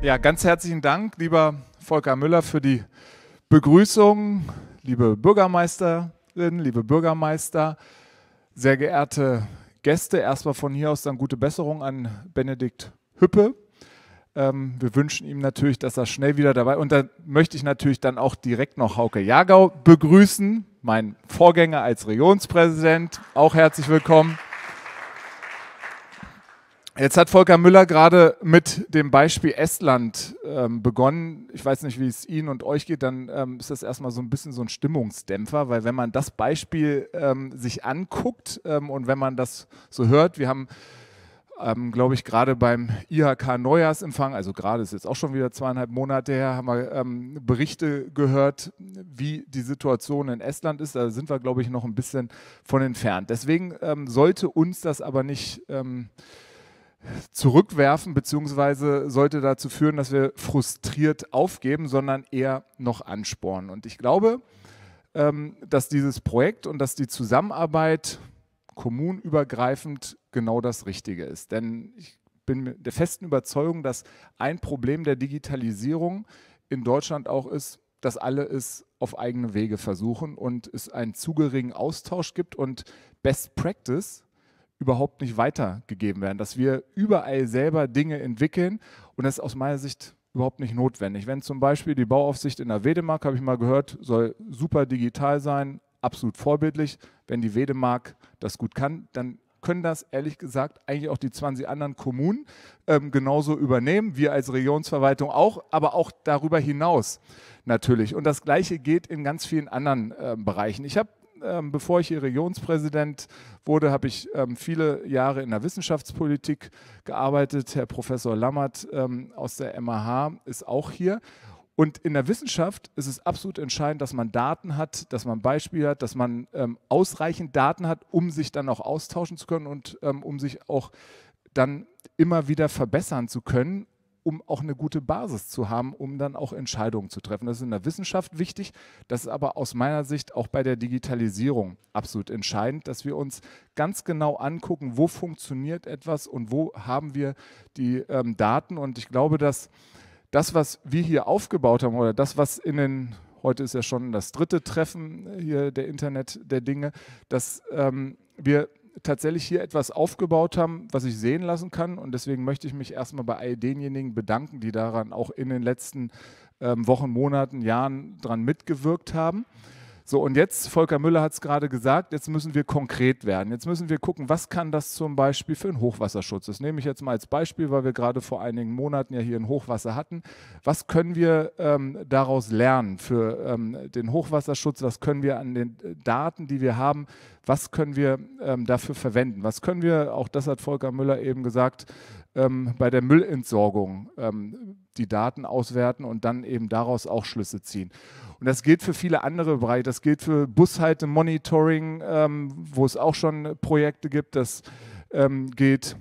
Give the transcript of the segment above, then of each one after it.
Ja, ganz herzlichen Dank, lieber Volker Müller, für die Begrüßung, liebe Bürgermeisterin, liebe Bürgermeister, sehr geehrte Gäste. Erstmal von hier aus dann gute Besserung an Benedikt Hüppe. Ähm, wir wünschen ihm natürlich, dass er schnell wieder dabei ist. Und dann möchte ich natürlich dann auch direkt noch Hauke Jagau begrüßen, mein Vorgänger als Regionspräsident. Auch herzlich willkommen. Jetzt hat Volker Müller gerade mit dem Beispiel Estland ähm, begonnen. Ich weiß nicht, wie es Ihnen und euch geht, dann ähm, ist das erstmal so ein bisschen so ein Stimmungsdämpfer, weil wenn man das Beispiel ähm, sich anguckt ähm, und wenn man das so hört, wir haben, ähm, glaube ich, gerade beim IHK Neujahrsempfang, also gerade ist jetzt auch schon wieder zweieinhalb Monate her, haben wir ähm, Berichte gehört, wie die Situation in Estland ist. Da sind wir, glaube ich, noch ein bisschen von entfernt. Deswegen sollte uns das aber nicht... Ähm, zurückwerfen, beziehungsweise sollte dazu führen, dass wir frustriert aufgeben, sondern eher noch anspornen. Und ich glaube, ähm, dass dieses Projekt und dass die Zusammenarbeit kommunübergreifend genau das Richtige ist. Denn ich bin der festen Überzeugung, dass ein Problem der Digitalisierung in Deutschland auch ist, dass alle es auf eigene Wege versuchen und es einen zu geringen Austausch gibt und Best Practice überhaupt nicht weitergegeben werden, dass wir überall selber Dinge entwickeln und das ist aus meiner Sicht überhaupt nicht notwendig. Wenn zum Beispiel die Bauaufsicht in der Wedemark, habe ich mal gehört, soll super digital sein, absolut vorbildlich. Wenn die Wedemark das gut kann, dann können das ehrlich gesagt eigentlich auch die 20 anderen Kommunen ähm, genauso übernehmen, wir als Regionsverwaltung auch, aber auch darüber hinaus natürlich. Und das Gleiche geht in ganz vielen anderen äh, Bereichen. Ich habe ähm, bevor ich hier Regionspräsident wurde, habe ich ähm, viele Jahre in der Wissenschaftspolitik gearbeitet. Herr Professor Lammert ähm, aus der MAH ist auch hier. Und in der Wissenschaft ist es absolut entscheidend, dass man Daten hat, dass man Beispiele hat, dass man ähm, ausreichend Daten hat, um sich dann auch austauschen zu können und ähm, um sich auch dann immer wieder verbessern zu können um auch eine gute Basis zu haben, um dann auch Entscheidungen zu treffen. Das ist in der Wissenschaft wichtig. Das ist aber aus meiner Sicht auch bei der Digitalisierung absolut entscheidend, dass wir uns ganz genau angucken, wo funktioniert etwas und wo haben wir die ähm, Daten. Und ich glaube, dass das, was wir hier aufgebaut haben oder das, was in den heute ist ja schon das dritte Treffen hier der Internet der Dinge, dass ähm, wir tatsächlich hier etwas aufgebaut haben, was ich sehen lassen kann. Und deswegen möchte ich mich erstmal bei all denjenigen bedanken, die daran auch in den letzten ähm, Wochen, Monaten, Jahren dran mitgewirkt haben. So, und jetzt, Volker Müller hat es gerade gesagt, jetzt müssen wir konkret werden. Jetzt müssen wir gucken, was kann das zum Beispiel für einen Hochwasserschutz? Das nehme ich jetzt mal als Beispiel, weil wir gerade vor einigen Monaten ja hier ein Hochwasser hatten. Was können wir ähm, daraus lernen für ähm, den Hochwasserschutz? Was können wir an den äh, Daten, die wir haben, was können wir ähm, dafür verwenden? Was können wir, auch das hat Volker Müller eben gesagt, ähm, bei der Müllentsorgung ähm, die Daten auswerten und dann eben daraus auch Schlüsse ziehen. Und das gilt für viele andere Bereiche. Das gilt für Bushaltemonitoring, ähm, wo es auch schon Projekte gibt. Das ähm, gilt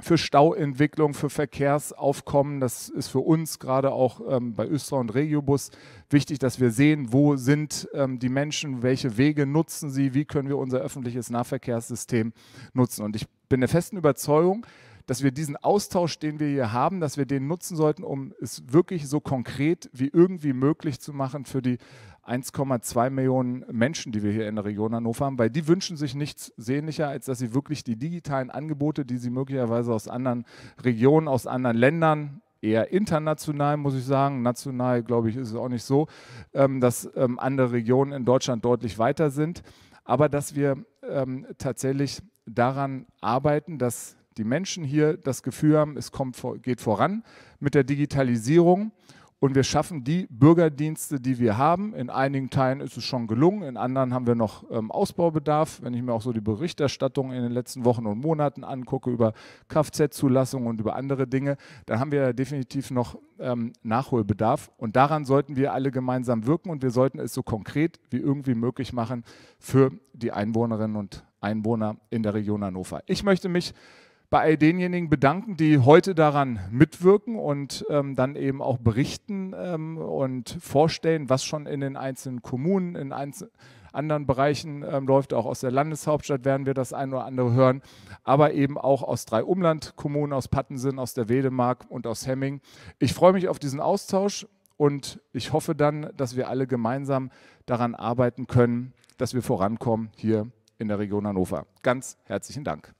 für Stauentwicklung, für Verkehrsaufkommen. Das ist für uns gerade auch ähm, bei Östra und Regiobus wichtig, dass wir sehen, wo sind ähm, die Menschen, welche Wege nutzen sie, wie können wir unser öffentliches Nahverkehrssystem nutzen. Und ich bin der festen Überzeugung, dass wir diesen Austausch, den wir hier haben, dass wir den nutzen sollten, um es wirklich so konkret wie irgendwie möglich zu machen für die 1,2 Millionen Menschen, die wir hier in der Region Hannover haben, weil die wünschen sich nichts sehnlicher, als dass sie wirklich die digitalen Angebote, die sie möglicherweise aus anderen Regionen, aus anderen Ländern, eher international, muss ich sagen, national, glaube ich, ist es auch nicht so, ähm, dass ähm, andere Regionen in Deutschland deutlich weiter sind, aber dass wir ähm, tatsächlich daran arbeiten, dass die Menschen hier das Gefühl haben, es kommt, geht voran mit der Digitalisierung und wir schaffen die Bürgerdienste, die wir haben. In einigen Teilen ist es schon gelungen, in anderen haben wir noch ähm, Ausbaubedarf. Wenn ich mir auch so die Berichterstattung in den letzten Wochen und Monaten angucke über Kfz-Zulassung und über andere Dinge, dann haben wir definitiv noch ähm, Nachholbedarf. Und daran sollten wir alle gemeinsam wirken und wir sollten es so konkret wie irgendwie möglich machen für die Einwohnerinnen und Einwohner in der Region Hannover. Ich möchte mich bei all denjenigen bedanken, die heute daran mitwirken und ähm, dann eben auch berichten ähm, und vorstellen, was schon in den einzelnen Kommunen, in einzelnen anderen Bereichen ähm, läuft. Auch aus der Landeshauptstadt werden wir das ein oder andere hören, aber eben auch aus drei Umlandkommunen, aus Pattensen, aus der Wedemark und aus Hemming. Ich freue mich auf diesen Austausch und ich hoffe dann, dass wir alle gemeinsam daran arbeiten können, dass wir vorankommen hier in der Region Hannover. Ganz herzlichen Dank.